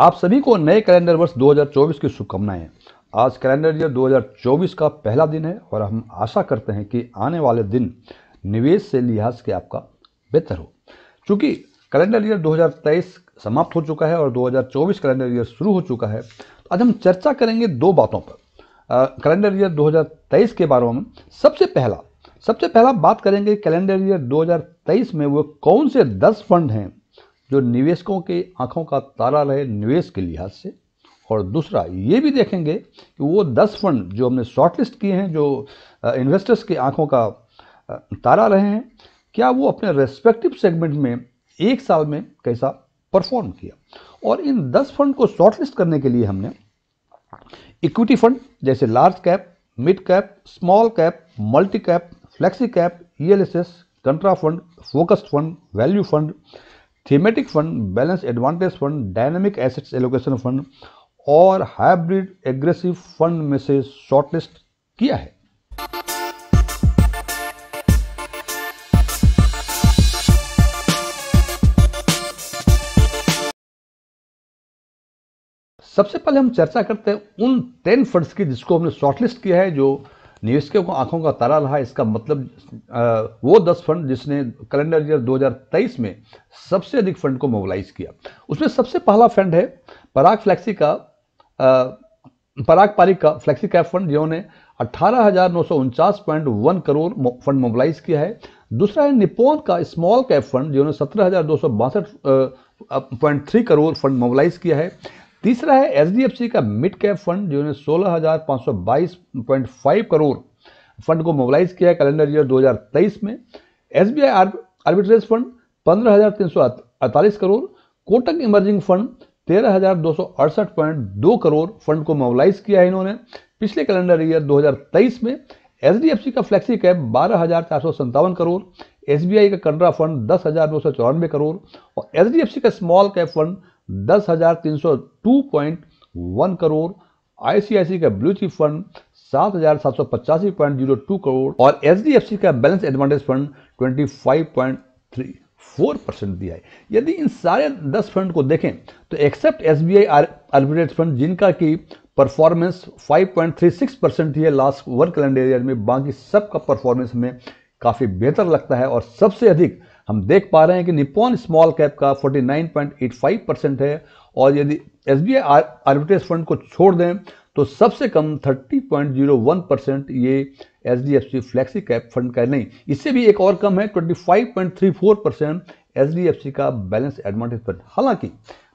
आप सभी को नए कैलेंडर वर्ष 2024 की शुभकामनाएं आज कैलेंडर ईयर 2024 का पहला दिन है और हम आशा करते हैं कि आने वाले दिन निवेश से लिहाज के आपका बेहतर हो चूँकि कैलेंडर ईयर 2023 समाप्त हो चुका है और 2024 कैलेंडर ईयर शुरू हो चुका है तो आज हम चर्चा करेंगे दो बातों पर कैलेंडर ईयर दो के बारे में सबसे पहला सबसे पहला बात करेंगे कैलेंडर ईयर दो में वो कौन से दस फंड हैं जो निवेशकों के आँखों का तारा रहे निवेश के लिहाज से और दूसरा ये भी देखेंगे कि वो दस फंड जो हमने शॉर्टलिस्ट किए हैं जो इन्वेस्टर्स के आँखों का तारा रहे हैं क्या वो अपने रेस्पेक्टिव सेगमेंट में एक साल में कैसा परफॉर्म किया और इन दस फंड को शॉर्टलिस्ट करने के लिए हमने इक्विटी फंड जैसे large cap mid cap small cap multi cap flexi cap E L contra fund focused fund value fund thematic fund balance advantage fund dynamic assets allocation fund और hybrid aggressive fund में से shortlist किया है सबसे पहले हम चर्चा करते हैं उन टेन फंड्स की जिसको हमने शॉर्टलिस्ट किया है जो निवेशकों को आंखों का तारा रहा इसका मतलब वो दस फंड जिसने कैलेंडर ईयर 2023 में सबसे अधिक फंड को मोबिलाइज किया उसमें सबसे पहला फंड है पराग फ्लैक्सी का पराग पारी का फ्लैक्सी कैप फंड जिन्होंने अठारह करोड़ फंड मोबिलाइज किया है दूसरा है निपोन का स्मॉल कैप फंड जिन्होंने सत्रह point three crore fund mobilise किया है तीसरा है एच का मिड कैप फंड जिन्होंने सोलह करोड़ फंड को मोबिलाइज किया कैलेंडर ईयर 2023 में S B I arbitrage fund पंद्रह करोड़ कोटक इमर्जिंग फंड तेरह करोड़ फंड को मोबिलाइज किया है इन्होंने पिछले कैलेंडर ईयर 2023 में एच डी एफ सी का फ्लैक्सी कैप बारह करोड़ एस बी आई का कंडरा फंड दस करोड़ और एच डी एफ सी का स्मॉल कैप फंड दस हजार तीन सौ two point one crore ICICI का ब्लू चिप फंड सात हजार सात सौ पचासी पॉइंट जीरो टू करोड़ और एच का balance advantage fund twenty five point three four percent दिया है यदि इन सारे दस फंड को देखें तो except S B I arbitrage fund जिनका की परफॉर्मेंस 5.36 परसेंट थी है लास्ट वन कैलेंडर ईयर में बाकी सबका परफॉर्मेंस में काफ़ी बेहतर लगता है और सबसे अधिक हम देख पा रहे हैं कि निपोन स्मॉल कैप का 49.85 परसेंट है और यदि एस बी आई फंड को छोड़ दें तो सबसे कम 30.01 परसेंट ये H D F C flexi cap fund का नहीं इससे भी एक और कम है 25.34 percent H D F C का बैलेंस एडवांटेज फंड हालांकि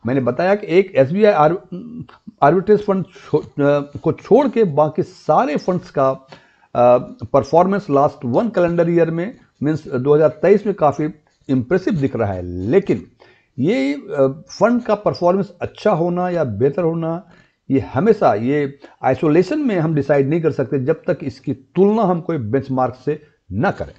मैंने बताया कि एक एस बी आई फंड को छोड़ के बाकी सारे फंड्स का performance last one calendar year में मीन्स 2023 में काफ़ी इम्प्रेसिव दिख रहा है लेकिन ये फंड का परफॉर्मेंस अच्छा होना या बेहतर होना ये हमेशा ये आइसोलेशन में हम डिसाइड नहीं कर सकते जब तक इसकी तुलना हम कोई बेंचमार्क से ना करें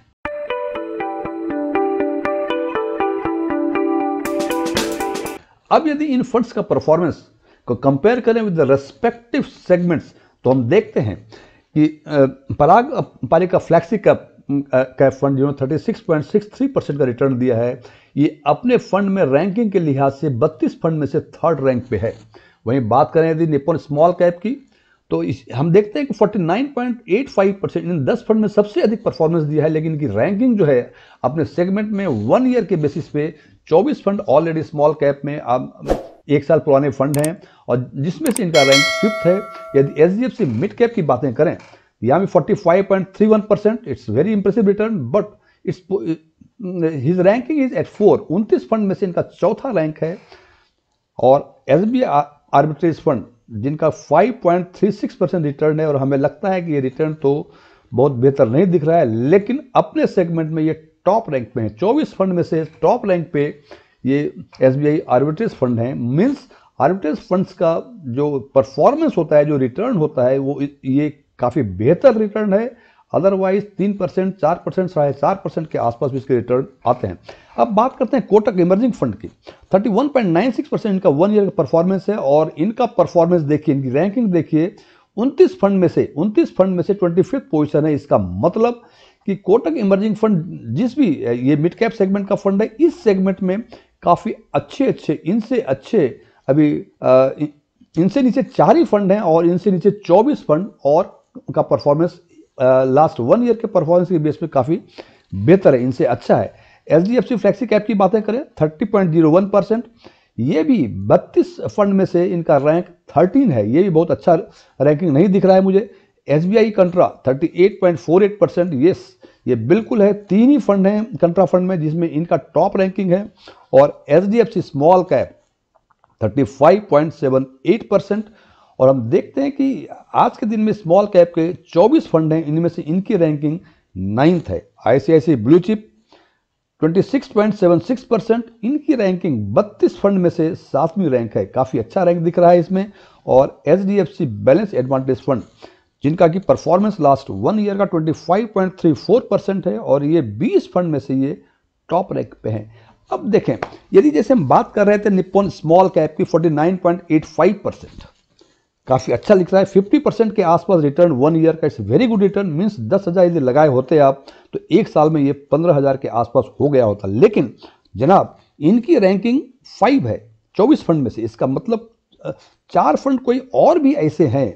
अब यदि इन फंड्स का परफॉर्मेंस को कंपेयर करें विद द रेस्पेक्टिव सेगमेंट्स तो हम देखते हैं कि Parag Parikh flexi cup cap fund जिन्होंने thirty six point six three percent का रिटर्न दिया है ये अपने फंड में रैंकिंग के लिहाज से बत्तीस फंड में से थर्ड रैंक पे है वहीं बात करें यदि निपोन स्मॉल कैप की तो इस हम देखते हैं कि 49.85 परसेंट इन दस फंड में सबसे अधिक परफॉर्मेंस दिया है लेकिन इनकी रैंकिंग जो है अपने सेगमेंट में वन ईयर के बेसिस पे 24 फंड ऑलरेडी स्मॉल कैप में आप एक साल पुराने फंड हैं और जिसमें से इनका रैंक फिफ्थ है यदि एच मिड कैप की बातें करें forty five point three one percent it's very impressive return but it's his ranking is at four उनतीस फंड में से इनका चौथा रैंक है और एस बी आर्बिट्रेज फंड जिनका five point three six percent return है और हमें लगता है कि ये रिटर्न तो बहुत बेहतर नहीं दिख रहा है लेकिन अपने सेगमेंट में ये टॉप रैंक पे है चौबीस फंड में से टॉप रैंक पे ये S B I arbitrage fund है मीन्स आर्बिट्रेज फंड का जो परफॉर्मेंस होता है जो रिटर्न होता है वो ये काफ़ी बेहतर रिटर्न है अदरवाइज तीन परसेंट चार परसेंट साढ़े चार परसेंट के आसपास भी इसके रिटर्न आते हैं अब बात करते हैं कोटक इमर्जिंग फंड की 31.96 परसेंट इनका वन ईयर का परफॉर्मेंस है और इनका परफॉर्मेंस देखिए इनकी रैंकिंग देखिए उनतीस फंड में से उनतीस फंड में से ट्वेंटी फिफ्थ पोजिशन है इसका मतलब कि कोटक इमर्जिंग फंड जिस भी ये मिड कैप सेगमेंट का फंड है इस सेगमेंट में काफ़ी अच्छे अच्छे इनसे अच्छे अभी इनसे नीचे चार ही फंड हैं और इनसे नीचे चौबीस फंड और उनका परफॉर्मेंस लास्ट वन ईयर के परफॉर्मेंस के बेस में काफ़ी बेहतर है इनसे अच्छा है H D F C flexi cap की बातें करें thirty point zero one percent ये भी बत्तीस फंड में से इनका रैंक थर्टीन है ये भी बहुत अच्छा रैंकिंग नहीं दिख रहा है मुझे S B I contra thirty eight point four eight percent ये ये बिल्कुल है तीन ही फंड हैं कंट्रा फंड में जिसमें इनका टॉप रैंकिंग है और H D F C small cap thirty five point seven eight percent और हम देखते हैं कि आज के दिन में स्मॉल कैप के 24 फंड हैं इनमें से इनकी रैंकिंग नाइन्थ है आईसीआईसी ब्लू चिप 26.76 परसेंट इनकी रैंकिंग 32 फंड में से सातवीं रैंक है काफ़ी अच्छा रैंक दिख रहा है इसमें और एच बैलेंस एडवांटेज फंड जिनका कि परफॉर्मेंस लास्ट वन ईयर का 25.34 परसेंट है और ये 20 फंड में से ये टॉप रैंक पे हैं अब देखें यदि जैसे हम बात कर रहे थे निपोन स्मॉल कैप की 49.85 परसेंट काफ़ी अच्छा लिख रहा है फिफ्टी परसेंट के आसपास रिटर्न वन ईयर का it's very good return means दस हज़ार यदि लगाए होते आप तो एक साल में ये पंद्रह हज़ार के आसपास हो गया होता लेकिन जनाब इनकी रैंकिंग फाइव है चौबीस फंड में से इसका मतलब चार फंड कोई और भी ऐसे हैं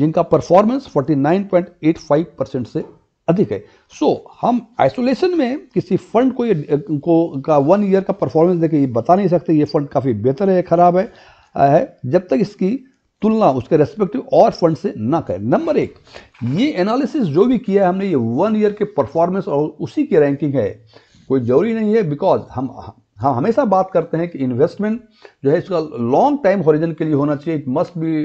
जिनका परफॉर्मेंस 49.85 परसेंट से अधिक है सो so, हम आइसोलेशन में किसी फंड को को का वन ईयर का परफॉर्मेंस देखिए ये बता नहीं सकते ये फंड काफ़ी बेहतर है खराब है है जब तक इसकी तुलना उसके रेस्पेक्टिव और फंड से ना करें नंबर एक ये एनालिसिस जो भी किया है हमने ये वन ईयर के परफॉर्मेंस और उसी की रैंकिंग है कोई जरूरी नहीं है बिकॉज हम हम हमेशा बात करते हैं कि इन्वेस्टमेंट जो है इसका लॉन्ग टाइम होरिजन के लिए होना चाहिए it must be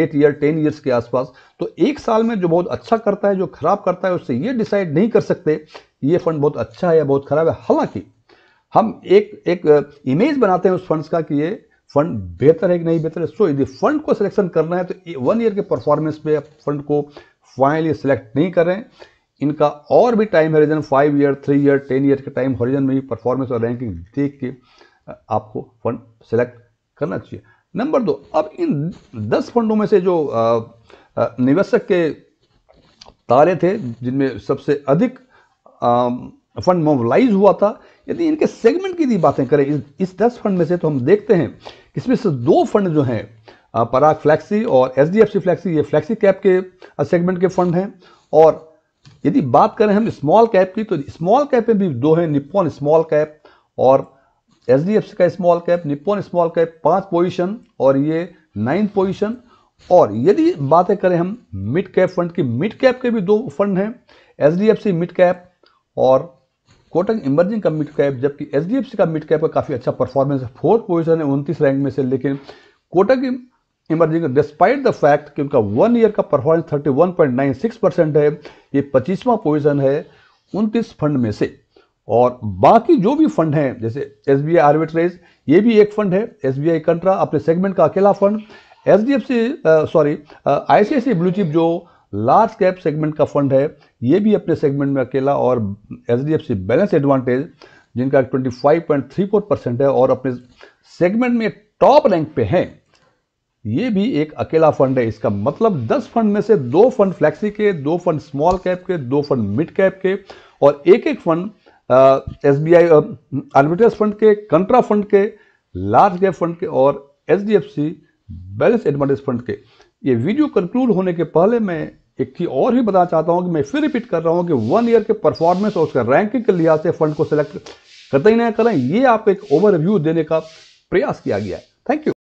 eight year ten years के आसपास तो एक साल में जो बहुत अच्छा करता है जो खराब करता है उससे ये डिसाइड नहीं कर सकते ये फंड बहुत अच्छा है या बहुत खराब है हालांकि हम एक एक इमेज बनाते हैं उस फंड्स का कि ये फंड बेहतर है कि नहीं बेहतर है सो यदि फंड को सिलेक्शन करना है तो वन ईयर के परफॉर्मेंस पे आप फंड को फाइनली सिलेक्ट नहीं करें इनका और भी time horizon five year three year ten year के टाइम हॉरिजन में भी परफॉर्मेंस और रैंकिंग देख के आपको फंड सेलेक्ट करना चाहिए नंबर दो अब इन दस फंडों में से जो निवेशक के तारे थे जिनमें सबसे अधिक फंड मोबलाइज हुआ था यदि इनके सेगमेंट की बातें करें इस, दस फंड में से तो हम देखते हैं इसमें से दो फंड जो हैं पराग फ्लैक्सी और H D F C flexi ये फ्लैक्सी कैप के सेगमेंट के फंड हैं और यदि बात करें हम स्मॉल कैप की तो स्मॉल कैप में भी दो हैं निप्पॉन स्मॉल कैप और एच डी एफ सी का small cap Nippon small cap पांच पोजीशन और ये नाइन्थ पोजीशन और यदि बातें करें हम मिड कैप फंड की मिड कैप के भी दो फंड हैं H D F C mid cap और कोटक इमर्जिंग का मिड कैप जबकि एच का मिड कैप का काफ़ी अच्छा परफॉर्मेंस है फोर्थ पोजिशन है उनतीस रैंक में से लेकिन Kotak emerging despite the fact कि उनका वन ईयर का performance thirty one point nine six percent है ये पच्चीसवां पोजिशन है उनतीस फंड में से और बाकी जो भी फंड हैं जैसे एस बी आई आर्बिट्रेज ये भी एक फंड है एस बी आई कंट्रा अपने सेगमेंट का अकेला fund H D F C sorry I C I C blue chip जो लार्ज कैप सेगमेंट का फंड है ये भी अपने सेगमेंट में अकेला और H D F C balance advantage जिनका twenty five point three four percent है और अपने सेगमेंट में टॉप रैंक पे हैं ये भी एक अकेला फंड है इसका मतलब दस फंड में से दो फंड फ्लैक्सी के दो फंड स्मॉल कैप के दो फंड मिड कैप के और एक एक fund S B I arbitrage fund के कंट्रा फंड के लार्ज कैप फंड के और H D F C balance advantage fund के ये वीडियो कंक्लूड होने के पहले मैं एक चीज और भी बताना चाहता हूँ कि मैं फिर रिपीट कर रहा हूँ कि वन ईयर के परफॉर्मेंस और उसके रैंकिंग के लिहाज से फंड को सिलेक्ट ही ना करें ये आपको एक ओवरव्यू देने का प्रयास किया गया है थैंक यू